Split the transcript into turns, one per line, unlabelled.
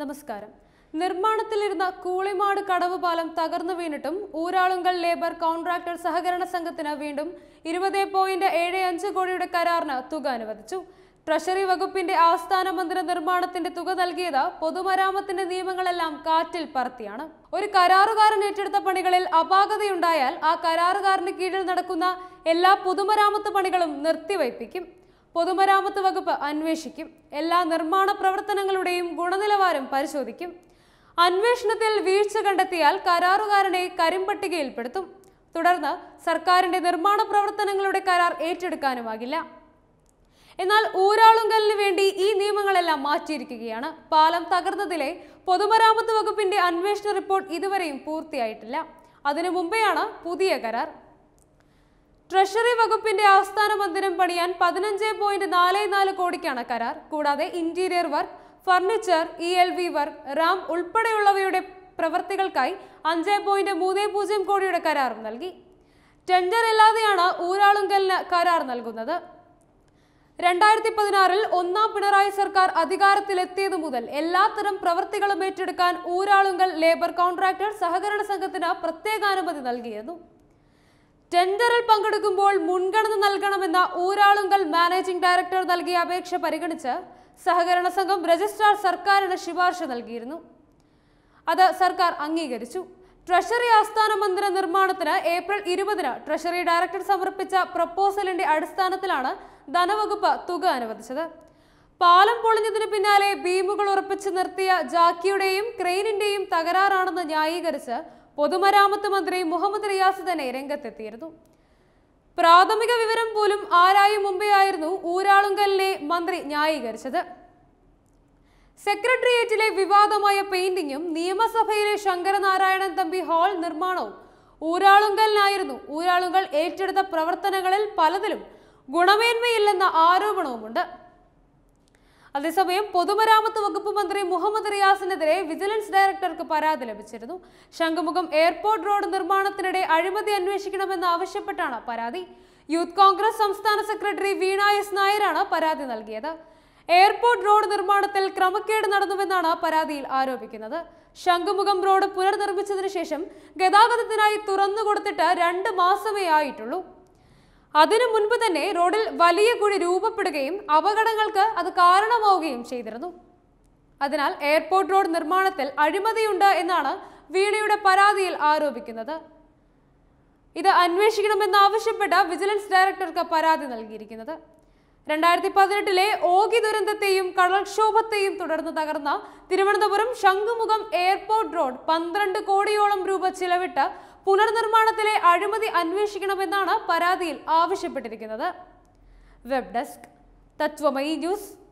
നമസ്കാരം നിർമ്മാണത്തിലിരുന്ന കൂളിമാട് കടവ് പാലം തകർന്നു വീണിട്ടും ഊരാളുങ്കൽ ലേബർ കോൺട്രാക്ടർ സഹകരണ സംഘത്തിന് വീണ്ടും ഇരുപത് പോയിന്റ് ഏഴ് അഞ്ച് കോടിയുടെ കരാറിന് തുക അനുവദിച്ചു ട്രഷറി വകുപ്പിന്റെ ആസ്ഥാന മന്ദിര നിർമ്മാണത്തിന്റെ തുക നൽകിയത് പൊതുമരാമത്തിന്റെ നിയമങ്ങളെല്ലാം കാറ്റിൽ പറത്തിയാണ് ഒരു കരാറുകാരൻ ഏറ്റെടുത്ത പണികളിൽ അപാകതയുണ്ടായാൽ ആ കരാറുകാരന് കീഴിൽ നടക്കുന്ന എല്ലാ പൊതുമരാമത്ത് പണികളും നിർത്തിവയ്പ്പിക്കും പൊതുമരാമത്ത് വകുപ്പ് അന്വേഷിക്കും എല്ലാ നിർമ്മാണ പ്രവർത്തനങ്ങളുടെയും ഗുണനിലവാരം പരിശോധിക്കും അന്വേഷണത്തിൽ വീഴ്ച കണ്ടെത്തിയാൽ കരാറുകാരനെ കരിമ്പട്ടികയിൽപ്പെടുത്തും തുടർന്ന് സർക്കാരിന്റെ നിർമ്മാണ പ്രവർത്തനങ്ങളുടെ കരാർ ഏറ്റെടുക്കാനുമാകില്ല എന്നാൽ ഊരാളുങ്കലിന് വേണ്ടി ഈ നിയമങ്ങളെല്ലാം മാറ്റിയിരിക്കുകയാണ് പാലം തകർന്നതിലെ പൊതുമരാമത്ത് വകുപ്പിന്റെ അന്വേഷണ റിപ്പോർട്ട് ഇതുവരെയും പൂർത്തിയായിട്ടില്ല അതിനു മുമ്പെയാണ് പുതിയ കരാർ ട്രഷറി വകുപ്പിന്റെ ആസ്ഥാന മന്ദിരം പണിയാൻ പതിനഞ്ച് പോയിന്റ് നാല് നാല് കോടിക്കാണ് കരാർ കൂടാതെ interior work furniture E L V work റാം ഉൾപ്പെടെയുള്ളവയുടെ പ്രവർത്തികൾക്കായി അഞ്ച് പോയിന്റ് മൂന്ന് പൂജ്യം കോടിയുടെ കരാറും നൽകി ടെൻഡർ ഇല്ലാതെയാണ് ഊരാളുങ്കലിന് കരാർ നൽകുന്നത് രണ്ടായിരത്തി പതിനാറിൽ ഒന്നാം പിണറായി സർക്കാർ അധികാരത്തിലെത്തിയത് മുതൽ എല്ലാത്തരം പ്രവൃത്തികളും ഏറ്റെടുക്കാൻ ഊരാളുങ്കൽ ലേബർ കോൺട്രാക്ടർ സഹകരണ സംഘത്തിന് പ്രത്യേകാനുമതി നൽകിയിരുന്നു ടെൻഡറിൽ പങ്കെടുക്കുമ്പോൾ മുൻഗണന നൽകണമെന്ന ഊരാളുങ്കൽ മാനേജിംഗ് ഡയറക്ടർ നൽകിയ അപേക്ഷ പരിഗണിച്ച് സഹകരണ സംഘം രജിസ്ട്രാർ സർക്കാരിന് ശുപാർശ നൽകിയിരുന്നു അത് സർക്കാർ അംഗീകരിച്ചു ട്രഷറി ആസ്ഥാന മന്ദിര നിർമ്മാണത്തിന് ഏപ്രിൽ ഇരുപതിന് ട്രഷറി ഡയറക്ടർ സമർപ്പിച്ച പ്രപ്പോസലിന്റെ അടിസ്ഥാനത്തിലാണ് ധനവകുപ്പ് തുക അനുവദിച്ചത് പാലം പൊളിഞ്ഞതിന് പിന്നാലെ ബീമുകൾ ഉറപ്പിച്ചു നിർത്തിയ ജാക്കിയുടെയും ക്രെയിനിന്റെയും തകരാറാണെന്ന് ന്യായീകരിച്ച് പൊതുമരാമത്ത് മന്ത്രി മുഹമ്മദ് റിയാസ് തന്നെ രംഗത്തെത്തിയിരുന്നു പ്രാഥമിക വിവരം പോലും ആരായും മുമ്പേ ആയിരുന്നു ഊരാളുങ്കലിനെ മന്ത്രി ന്യായീകരിച്ചത് സെക്രട്ടേറിയറ്റിലെ വിവാദമായ പെയിന്റിങ്ങും നിയമസഭയിലെ ശങ്കരനാരായണൻ തമ്പി ഹാൾ നിർമ്മാണവും ഊരാളുങ്കലിനായിരുന്നു ഊരാളുങ്കൽ ഏറ്റെടുത്ത പ്രവർത്തനങ്ങളിൽ പലതിലും ഗുണമേന്മയില്ലെന്ന ആരോപണവുമുണ്ട് അതേസമയം പൊതുമരാമത്ത് വകുപ്പ് മന്ത്രി മുഹമ്മദ് റിയാസിനെതിരെ വിജിലൻസ് ഡയറക്ടർക്ക് പരാതി ലഭിച്ചിരുന്നു ശംഖുമുഖം എയർപോർട്ട് റോഡ് നിർമ്മാണത്തിനിടെ അഴിമതി അന്വേഷിക്കണമെന്ന് ആവശ്യപ്പെട്ടാണ് പരാതി യൂത്ത് കോൺഗ്രസ് സംസ്ഥാന സെക്രട്ടറി വീണ എസ് നായരാണ് പരാതി നൽകിയത് എയർപോർട്ട് റോഡ് നിർമ്മാണത്തിൽ ക്രമക്കേട് നടന്നുവെന്നാണ് പരാതിയിൽ ആരോപിക്കുന്നത് ശംഖുമുഖം റോഡ് പുനർനിർമ്മിച്ചതിനു ശേഷം ഗതാഗതത്തിനായി തുറന്നുകൊടുത്തിട്ട് രണ്ട് മാസമേ ആയിട്ടുള്ളൂ അതിനു മുൻപ് തന്നെ റോഡിൽ വലിയ കുഴി രൂപപ്പെടുകയും അപകടങ്ങൾക്ക് അത് കാരണമാവുകയും ചെയ്തിരുന്നു അതിനാൽ എയർപോർട്ട് റോഡ് നിർമ്മാണത്തിൽ അഴിമതിയുണ്ട് എന്നാണ് വീണയുടെ പരാതിയിൽ ആരോപിക്കുന്നത് ഇത് അന്വേഷിക്കണമെന്നാവശ്യപ്പെട്ട് വിജിലൻസ് ഡയറക്ടർക്ക് പരാതി നൽകിയിരിക്കുന്നത് രണ്ടായിരത്തി പതിനെട്ടിലെ ഓഗി ദുരന്തത്തെയും കടൽക്ഷോഭത്തെയും തുടർന്ന് തകർന്ന തിരുവനന്തപുരം ശംഖുമുഖം എയർപോർട്ട് റോഡ് പന്ത്രണ്ട് കോടിയോളം രൂപ ചിലവിട്ട് പുനർനിർമ്മാണത്തിലെ അഴിമതി അന്വേഷിക്കണമെന്നാണ് പരാതിയിൽ ആവശ്യപ്പെട്ടിരിക്കുന്നത് വെബ് ഡെസ്ക് തത്വമയി ന്യൂസ്